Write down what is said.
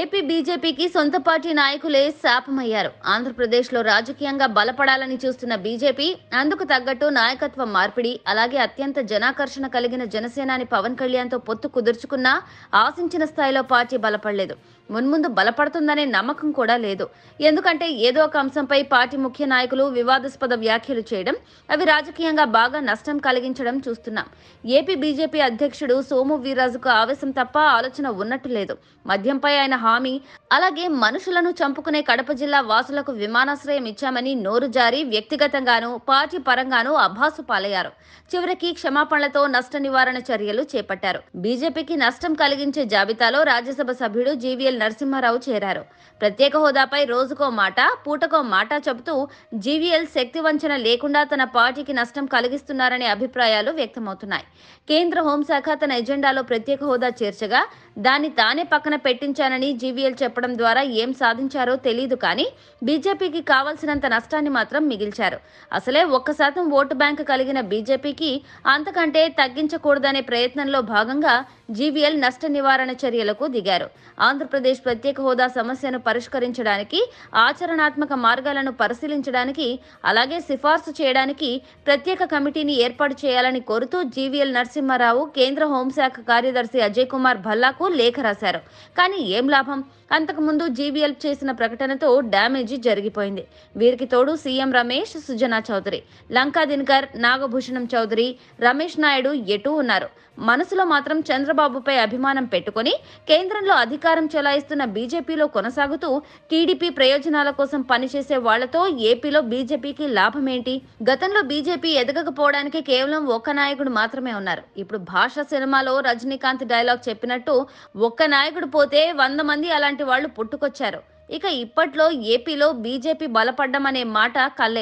AP బీజేపీకి సొంత party నాయకులే శాపమయ్యారు ఆంధ్రప్రదేశ్లో రాజకీయంగా బలపడాలని చూస్తున్న బీజేపీ అందుకు తగ్గట్టు నాయకత్వ మార్పిడి అలాగే అత్యంత జనాకర్షణ కలిగిన జనసేనాని పవన్ కళ్యాణ్తో పొత్తు కుదుర్చుకున్నా ఆశించిన స్థాయిలో పార్టీ బలపడలేదు మున్ముందు బలపడుతుందనే నమ్మకం కూడా లేదు ఎందుకంటే ఏదో ఒక అంశంపై పార్టీ ముఖ్య నాయకులు వివాదాస్పద వ్యాఖ్యలు చేయడం అవి రాజకీయంగా బాగా నష్టం కలిగించడం చూస్తున్నాం ఏపీ బీజేపీ అధ్యక్షుడు సోము వీరాజుకు ఆవేశం తప్ప ఆలోచన ఉన్నట్టు లేదు మద్యంపై ఆయన హామీ అలాగే మనుషులను చంపుకునే కడప జిల్లా వాసులకు విమానాశ్రయం ఇచ్చామని నోరు జారి వ్యక్తిగతంగానూ పార్టీ పరంగానూ అభాసు పాలయ్యారు చివరికి క్షమాపణలతో నష్ట నివారణ చర్యలు చేపట్టారు బీజేపీకి నష్టం కలిగించే జాబితాలో రాజ్యసభ సభ్యుడు జీవీఎల్ నరసింహారావు చేరారు ప్రత్యేక హోదాపై రోజుకో మాట పూటకో మాట చెబుతూ జీవీఎల్ శక్తి వంచన లేకుండా తన పార్టీకి నష్టం కలిగిస్తున్నారనే అభిప్రాయాలు వ్యక్తమవుతున్నాయి కేంద్ర హోంశాఖ తన ఎజెండాలో ప్రత్యేక హోదా చేర్చగా దాన్ని తానే పక్కన పెట్టించానని జీవీఎల్ చెప్పడం ద్వారా ఏం సాధించారో తెలియదు కానీ బీజేపీకి కావలసినంత నష్టాన్ని మాత్రం మిగిల్చారు అసలే ఒక్క శాతం ఓటు బ్యాంకు కలిగిన బీజేపీకి అంతకంటే తగ్గించకూడదనే ప్రయత్నంలో భాగంగా జీవీఎల్ నష్ట నివారణ చర్యలకు దిగారు ఆంధ్రప్రదేశ్ ఆంధ్రప్రదేశ్ ప్రత్యేక హోదా సమస్యను పరిష్కరించడానికి ఆచరణాత్మక మార్గాలను పరిశీలించడానికి అలాగే సిఫార్సు చేయడానికి ప్రత్యేక కమిటీని ఏర్పాటు చేయాలని కోరుతూ జీవీఎల్ నరసింహారావు కేంద్ర హోంశాఖ కార్యదర్శి అజయ్ కుమార్ భల్లాకు లేఖ రాశారు కానీ ఏం లాభం అంతకుముందు జీవీఎల్ చేసిన ప్రకటనతో డ్యామేజీ జరిగిపోయింది వీరికి తోడు సీఎం రమేష్ సుజనా చౌదరి లంకా దినకర్ నాగభూషణం చౌదరి రమేష్ నాయుడు ఎటూ ఉన్నారు మనసులో మాత్రం చంద్రబాబుపై అభిమానం పెట్టుకుని కేంద్రంలో అధికారం చెల చలాయిస్తున్న బీజేపీలో కొనసాగుతూ టీడీపీ ప్రయోజనాల కోసం పనిచేసే వాళ్లతో ఏపీలో బీజేపీకి లాభమేంటి గతంలో బీజేపీ ఎదగకపోవడానికి కేవలం ఒక్క నాయకుడు మాత్రమే ఉన్నారు ఇప్పుడు భాష సినిమాలో రజనీకాంత్ డైలాగ్ చెప్పినట్టు ఒక్క నాయకుడు పోతే వంద మంది అలాంటి వాళ్ళు పుట్టుకొచ్చారు ఇక ఇప్పట్లో ఏపీలో బీజేపీ బలపడ్డం అనే మాట కల్లే